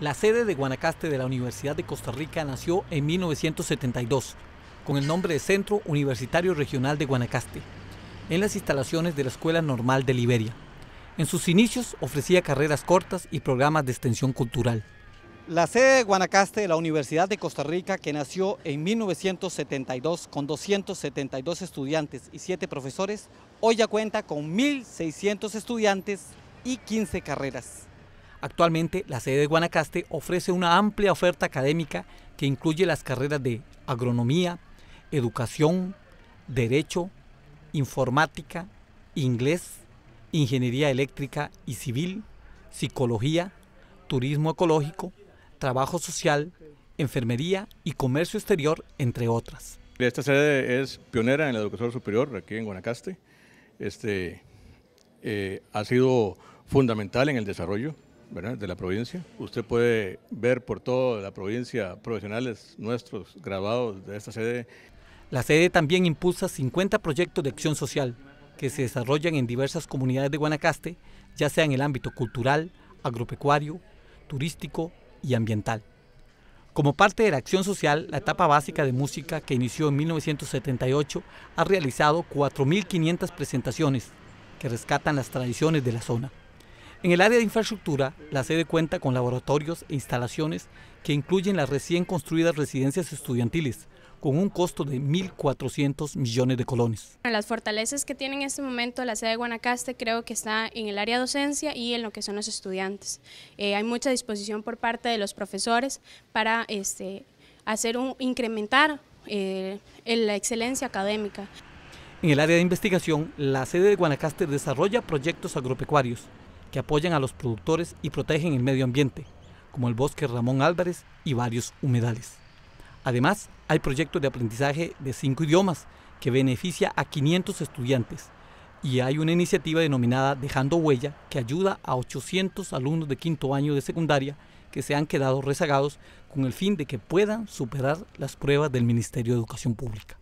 La sede de Guanacaste de la Universidad de Costa Rica nació en 1972 con el nombre de Centro Universitario Regional de Guanacaste, en las instalaciones de la Escuela Normal de Liberia. En sus inicios ofrecía carreras cortas y programas de extensión cultural. La sede de Guanacaste de la Universidad de Costa Rica, que nació en 1972 con 272 estudiantes y 7 profesores, hoy ya cuenta con 1.600 estudiantes y 15 carreras. Actualmente, la sede de Guanacaste ofrece una amplia oferta académica que incluye las carreras de agronomía, educación, derecho, informática, inglés, ingeniería eléctrica y civil, psicología, turismo ecológico, trabajo social, enfermería y comercio exterior, entre otras. Esta sede es pionera en la educación superior aquí en Guanacaste. Este, eh, ha sido fundamental en el desarrollo de la provincia. Usted puede ver por toda la provincia profesionales nuestros grabados de esta sede. La sede también impulsa 50 proyectos de acción social que se desarrollan en diversas comunidades de Guanacaste, ya sea en el ámbito cultural, agropecuario, turístico y ambiental. Como parte de la acción social, la etapa básica de música que inició en 1978 ha realizado 4.500 presentaciones que rescatan las tradiciones de la zona. En el área de infraestructura, la sede cuenta con laboratorios e instalaciones que incluyen las recién construidas residencias estudiantiles, con un costo de 1.400 millones de colones. Las fortalezas que tiene en este momento la sede de Guanacaste creo que está en el área docencia y en lo que son los estudiantes. Eh, hay mucha disposición por parte de los profesores para este, hacer incrementar eh, la excelencia académica. En el área de investigación, la sede de Guanacaste desarrolla proyectos agropecuarios que apoyan a los productores y protegen el medio ambiente, como el bosque Ramón Álvarez y varios humedales. Además, hay proyectos de aprendizaje de cinco idiomas que beneficia a 500 estudiantes y hay una iniciativa denominada Dejando Huella que ayuda a 800 alumnos de quinto año de secundaria que se han quedado rezagados con el fin de que puedan superar las pruebas del Ministerio de Educación Pública.